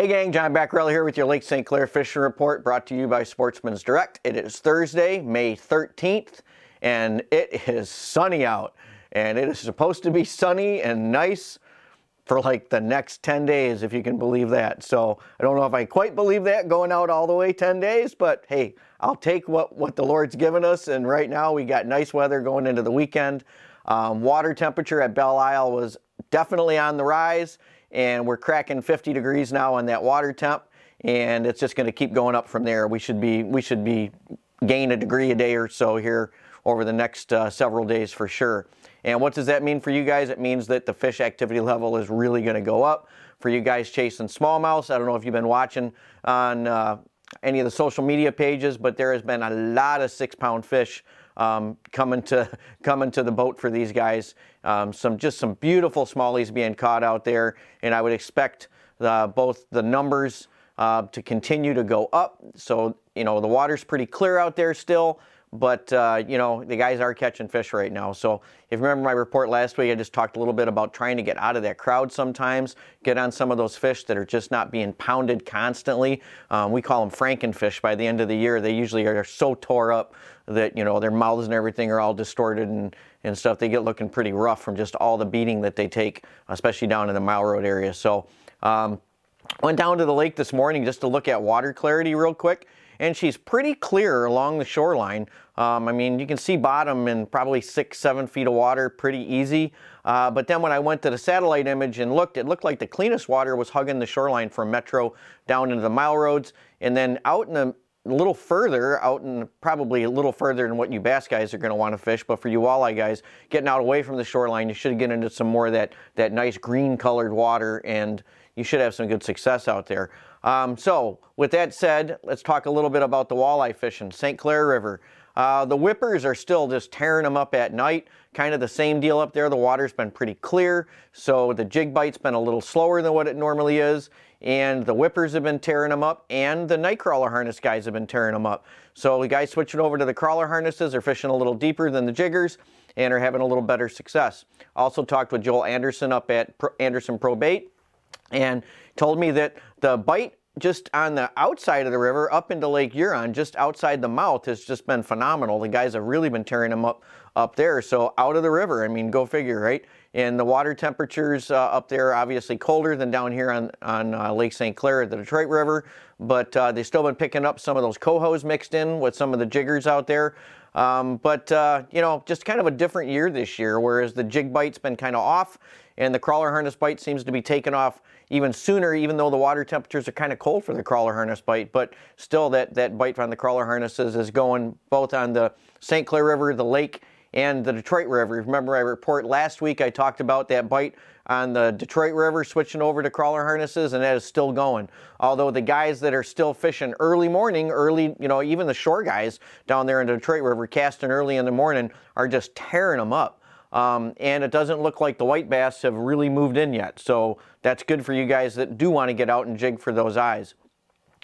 Hey gang, John Backrell here with your Lake St. Clair Fishing Report brought to you by Sportsman's Direct. It is Thursday, May 13th, and it is sunny out. And it is supposed to be sunny and nice for like the next 10 days, if you can believe that. So I don't know if I quite believe that going out all the way 10 days, but hey, I'll take what, what the Lord's given us. And right now we got nice weather going into the weekend. Um, water temperature at Belle Isle was definitely on the rise and we're cracking 50 degrees now on that water temp and it's just going to keep going up from there. We should be we should be gain a degree a day or so here over the next uh, several days for sure. And what does that mean for you guys? It means that the fish activity level is really going to go up for you guys chasing smallmouth. I don't know if you've been watching on uh, any of the social media pages, but there has been a lot of six pound fish um, coming to coming to the boat for these guys. Um, some just some beautiful smallies being caught out there, and I would expect uh, both the numbers uh, to continue to go up. So you know the water's pretty clear out there still but uh, you know the guys are catching fish right now. So if you remember my report last week, I just talked a little bit about trying to get out of that crowd sometimes, get on some of those fish that are just not being pounded constantly. Um, we call them frankenfish. By the end of the year, they usually are so tore up that you know their mouths and everything are all distorted and and stuff. They get looking pretty rough from just all the beating that they take, especially down in the Mile Road area. So. Um, went down to the lake this morning just to look at water clarity real quick and she's pretty clear along the shoreline. Um, I mean, you can see bottom in probably six, seven feet of water pretty easy. Uh, but then when I went to the satellite image and looked, it looked like the cleanest water was hugging the shoreline from Metro down into the mile roads. And then out in the a little further out and probably a little further than what you bass guys are going to want to fish. But for you walleye guys, getting out away from the shoreline, you should get into some more of that, that nice green colored water and you should have some good success out there. Um, so with that said, let's talk a little bit about the walleye fishing. St. Clair River. Uh, the whippers are still just tearing them up at night. Kind of the same deal up there. The water's been pretty clear, so the jig bite's been a little slower than what it normally is. And the whippers have been tearing them up, and the night crawler harness guys have been tearing them up. So the guys switching over to the crawler harnesses are fishing a little deeper than the jiggers and are having a little better success. Also talked with Joel Anderson up at Pro Anderson Probate and told me that the bite just on the outside of the river up into Lake Huron, just outside the mouth, has just been phenomenal. The guys have really been tearing them up up there. So out of the river, I mean, go figure, right? And the water temperatures uh, up there obviously colder than down here on, on uh, Lake St. Clair at the Detroit River, but uh, they've still been picking up some of those cohos mixed in with some of the jiggers out there. Um, but, uh, you know, just kind of a different year this year, whereas the jig bite's been kind of off and the crawler harness bite seems to be taken off even sooner, even though the water temperatures are kind of cold for the crawler harness bite. But still, that, that bite on the crawler harnesses is going both on the St. Clair River, the lake, and the Detroit River. Remember, I report last week I talked about that bite on the Detroit River switching over to crawler harnesses, and that is still going. Although the guys that are still fishing early morning, early, you know, even the shore guys down there in the Detroit River casting early in the morning are just tearing them up. Um, and it doesn't look like the white bass have really moved in yet. So that's good for you guys that do want to get out and jig for those eyes.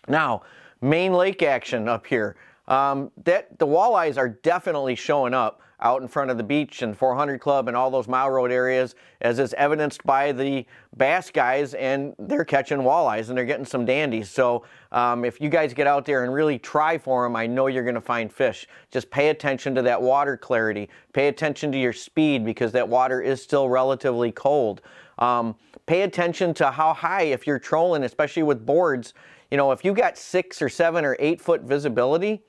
Now, main lake action up here. Um, that The walleyes are definitely showing up out in front of the beach and 400 Club and all those mile road areas, as is evidenced by the bass guys, and they're catching walleyes and they're getting some dandies. So um, if you guys get out there and really try for them, I know you're going to find fish. Just pay attention to that water clarity. Pay attention to your speed because that water is still relatively cold. Um, pay attention to how high, if you're trolling, especially with boards, you know, if you got six or seven or eight foot visibility,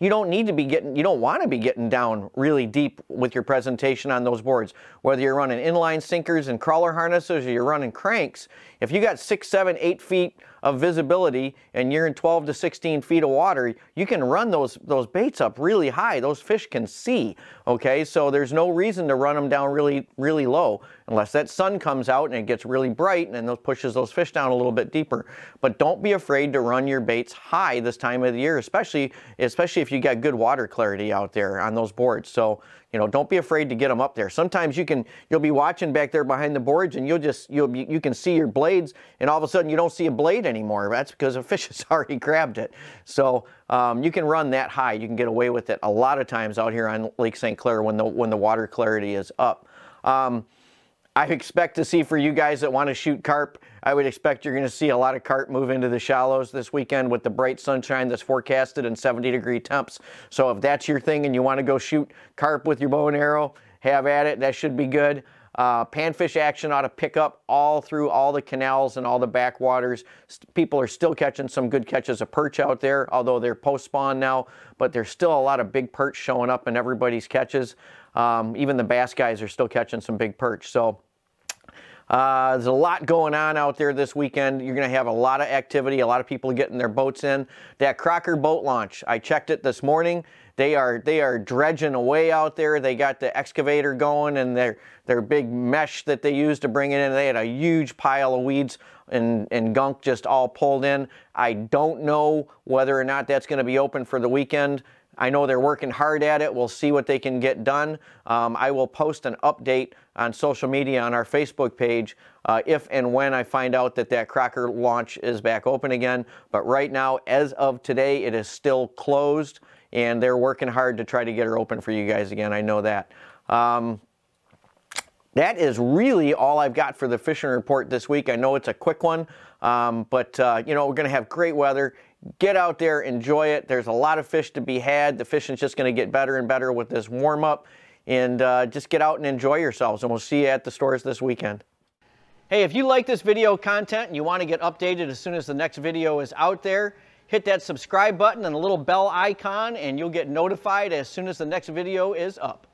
you don't need to be getting, you don't want to be getting down really deep with your presentation on those boards. Whether you're running inline sinkers and crawler harnesses or you're running cranks, if you got six, seven, eight feet of visibility and you're in 12 to 16 feet of water, you can run those, those baits up really high. Those fish can see, okay? So there's no reason to run them down really, really low unless that sun comes out and it gets really bright and then those pushes those fish down a little bit deeper. But don't be afraid to run your baits high this time of the year, especially, especially if you got good water clarity out there on those boards. So, you know, don't be afraid to get them up there. Sometimes you can, you'll be watching back there behind the boards and you'll just, you'll be, you can see your blades and all of a sudden you don't see a blade anymore. That's because a fish has already grabbed it. So um, you can run that high. You can get away with it a lot of times out here on Lake St. Clair when the, when the water clarity is up. Um, I expect to see for you guys that want to shoot carp, I would expect you're going to see a lot of carp move into the shallows this weekend with the bright sunshine that's forecasted and 70 degree temps. So if that's your thing and you want to go shoot carp with your bow and arrow, have at it. That should be good. Uh, panfish action ought to pick up all through all the canals and all the backwaters. people are still catching some good catches of perch out there, although they're post-spawn now, but there's still a lot of big perch showing up in everybody's catches. Um, even the bass guys are still catching some big perch. So uh, there's a lot going on out there this weekend. You're going to have a lot of activity, a lot of people getting their boats in. That Crocker boat launch, I checked it this morning. They are they are dredging away out there. They got the excavator going and their their big mesh that they use to bring it in. They had a huge pile of weeds and, and gunk just all pulled in. I don't know whether or not that's going to be open for the weekend. I know they're working hard at it. We'll see what they can get done. Um, I will post an update on social media on our Facebook page uh, if and when I find out that that Crocker launch is back open again. But right now, as of today, it is still closed and they're working hard to try to get her open for you guys again. I know that. Um, that is really all I've got for the fishing report this week. I know it's a quick one, um, but uh, you know, we're going to have great weather Get out there, enjoy it. There's a lot of fish to be had. The fishing's just going to get better and better with this warm up. And uh, just get out and enjoy yourselves. And we'll see you at the stores this weekend. Hey, if you like this video content and you want to get updated as soon as the next video is out there, hit that subscribe button and the little bell icon and you'll get notified as soon as the next video is up.